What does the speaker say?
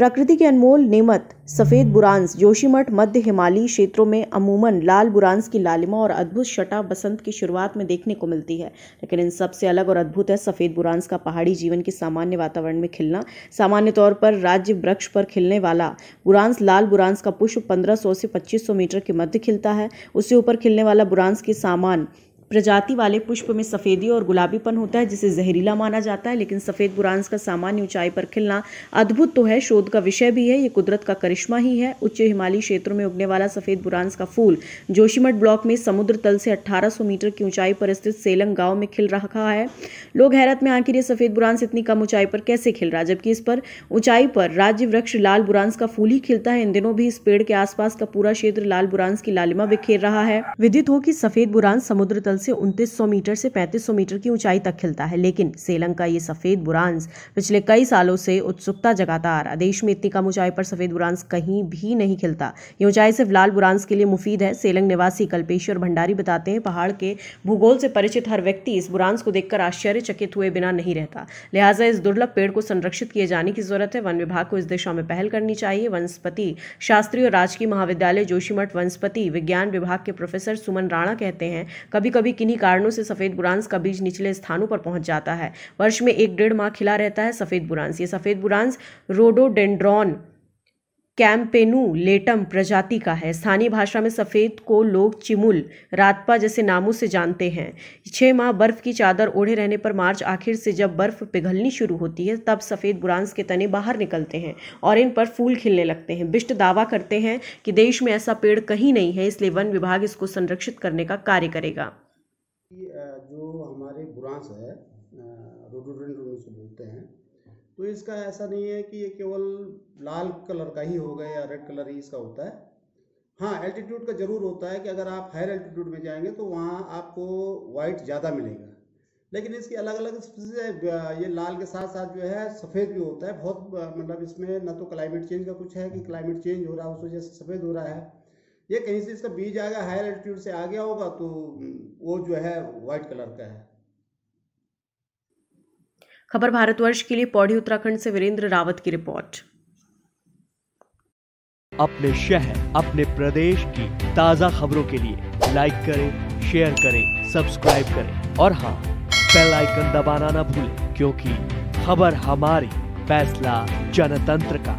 प्रकृति की अनमोल नेमत सफ़ेद बुरांस जोशीमठ मध्य हिमालयी क्षेत्रों में अमूमन लाल बुरांस की लालिमा और अद्भुत शटा बसंत की शुरुआत में देखने को मिलती है लेकिन इन सबसे अलग और अद्भुत है सफ़ेद बुरांस का पहाड़ी जीवन के सामान्य वातावरण में खिलना सामान्य तौर पर राज्य वृक्ष पर खिलने वाला बुरांस लाल बुरांस का पुष्प पंद्रह से पच्चीस मीटर के मध्य खिलता है उससे ऊपर खिलने वाला बुरांस के सामान प्रजाति वाले पुष्प में सफ़ेदी और गुलाबीपन होता है जिसे जहरीला माना जाता है लेकिन सफ़ेद बुरांस का सामान्य ऊंचाई पर खिलना अद्भुत तो है शोध का विषय भी है ये कुदरत का करिश्मा ही है उच्च हिमालयी क्षेत्रों में उगने वाला सफ़ेद बुरांस का फूल जोशीमठ ब्लॉक में समुद्र तल से अट्ठारह मीटर की ऊंचाई पर स्थित सेलंग गांव में खिल रखा है लोग हैरत में आखिर ये सफ़ेद बुरांस इतनी कम ऊंचाई पर कैसे खिल रहा जबकि इस पर ऊंचाई पर राज्य वृक्ष लाल बुरांस का फूल ही खिलता है इन दिनों भी इस पेड़ के आसपास का पूरा क्षेत्र लाल बुरांस की लालिमा बिखेर रहा है विदित हो कि सफ़ेद बुरांस समुद्र तल से उनतीस मीटर से पैंतीस मीटर की ऊंचाई तक खिलता है लेकिन सेलंग का ये सफ़ेद बुरांस पिछले कई सालों से उत्सुकता जगाता आ रहा देश में इतनी कम ऊंचाई पर सफ़ेद बुरांस कहीं भी नहीं खिलता ये ऊंचाई सिर्फ लाल बुरांस के लिए मुफीद है सेलंग निवासी कल्पेश्वर भंडारी बताते हैं पहाड़ के भूगोल से परिचित हर व्यक्ति इस बुरांस को देखकर आश्चर्यचकित हुए बिना नहीं रहता लिहाजा इस दुर्लभ पेड़ को संरक्षित किए जाने की जरूरत है वन विभाग को इस दिशा में पहल करनी चाहिए वनस्पति शास्त्रीय और राजकीय महाविद्यालय जोशीमठ वनस्पति विज्ञान विभाग के प्रोफेसर सुमन राणा कहते हैं कभी कभी भी किन्हीं कारणों से सफ़ेद बुरांस का बीज निचले स्थानों पर पहुंच जाता है वर्ष में एक डेढ़ माह खिला रहता है सफ़ेद बुरांस ये सफ़ेद बुरांस रोडोडेंड्रॉन कैम्पेनू लेटम प्रजाति का है स्थानीय भाषा में सफ़ेद को लोग चिमुल रातपा जैसे नामों से जानते हैं छः माह बर्फ़ की चादर ओढ़े रहने पर मार्च आखिर से जब बर्फ़ पिघलनी शुरू होती है तब सफ़ेद बुरांस के तने बाहर निकलते हैं और इन पर फूल खिलने लगते हैं बिष्ट दावा करते हैं कि देश में ऐसा पेड़ कहीं नहीं है इसलिए वन विभाग इसको संरक्षित करने का कार्य करेगा जो हमारे ब्रांच है रोडोडेंट से बोलते हैं तो इसका ऐसा नहीं है कि ये केवल लाल कलर का ही होगा या रेड कलर ही इसका होता है हाँ एल्टीट्यूड का ज़रूर होता है कि अगर आप हायर एल्टीट्यूड में जाएंगे तो वहाँ आपको वाइट ज़्यादा मिलेगा लेकिन इसकी अलग अलग स्पीसीज है ये लाल के साथ साथ जो है सफ़ेद भी होता है बहुत मतलब इसमें ना तो क्लाइमेट चेंज का कुछ है कि क्लाइमेट चेंज हो रहा है उस वजह से सफ़ेद हो रहा है ये कहीं से इसका बीज आ गया हायर एल्टीट्यूड से आ गया होगा तो वो जो है व्हाइट कलर का है खबर भारतवर्ष के लिए पौड़ी उत्तराखंड से वीरेंद्र रावत की रिपोर्ट अपने शहर अपने प्रदेश की ताज़ा खबरों के लिए लाइक करें शेयर करें सब्सक्राइब करें और हाँ बेल आइकन दबाना ना भूलें क्योंकि खबर हमारी फैसला जनतंत्र का